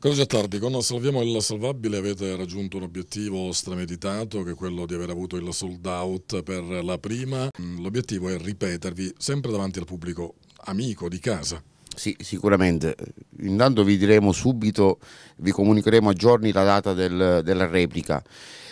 Cosa tardi, con Salviamo il Salvabile avete raggiunto un obiettivo stremeditato che è quello di aver avuto il sold out per la prima. Mm, l'obiettivo è ripetervi sempre davanti al pubblico amico di casa. Sì, sicuramente. Intanto vi diremo subito, vi comunicheremo a giorni la data del, della replica.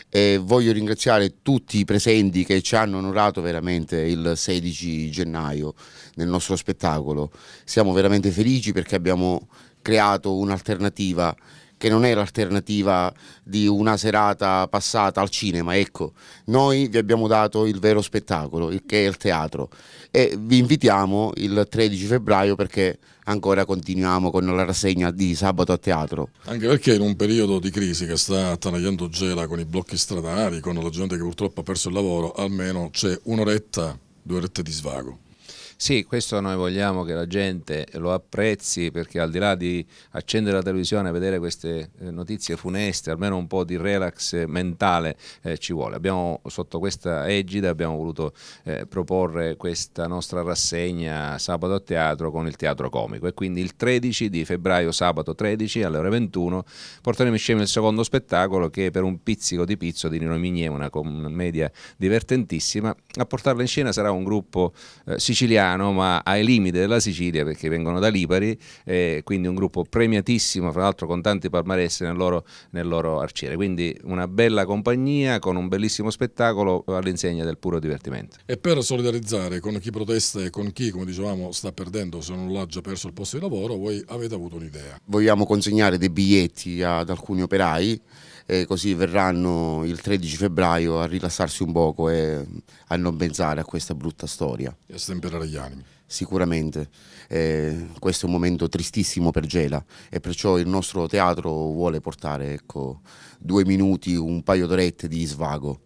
E voglio ringraziare tutti i presenti che ci hanno onorato veramente il 16 gennaio nel nostro spettacolo. Siamo veramente felici perché abbiamo creato un'alternativa che non è l'alternativa di una serata passata al cinema, ecco, noi vi abbiamo dato il vero spettacolo, il che è il teatro e vi invitiamo il 13 febbraio perché ancora continuiamo con la rassegna di sabato a teatro. Anche perché in un periodo di crisi che sta attanagliando Gela con i blocchi stradali, con la gente che purtroppo ha perso il lavoro, almeno c'è un'oretta, due orette di svago. Sì, questo noi vogliamo che la gente lo apprezzi perché al di là di accendere la televisione e vedere queste eh, notizie funeste, almeno un po' di relax eh, mentale eh, ci vuole. Abbiamo sotto questa egida abbiamo voluto eh, proporre questa nostra rassegna sabato a teatro con il teatro comico e quindi il 13 di febbraio sabato 13 alle ore 21 porteremo insieme il secondo spettacolo che per un pizzico di pizzo di Nino Mignie, una commedia divertentissima, a portarla in scena sarà un gruppo eh, siciliano Milano ma ai limiti della Sicilia perché vengono da Lipari, eh, quindi un gruppo premiatissimo, fra l'altro con tanti palmaresi nel loro, nel loro arciere. Quindi una bella compagnia con un bellissimo spettacolo all'insegna del puro divertimento. E per solidarizzare con chi protesta e con chi, come dicevamo, sta perdendo, se non l'ha già perso il posto di lavoro, voi avete avuto un'idea. Vogliamo consegnare dei biglietti ad alcuni operai e così verranno il 13 febbraio a rilassarsi un poco e a non pensare a questa brutta storia. E a stemperare gli animi. Sicuramente, eh, questo è un momento tristissimo per Gela e perciò il nostro teatro vuole portare ecco, due minuti, un paio d'orette di svago.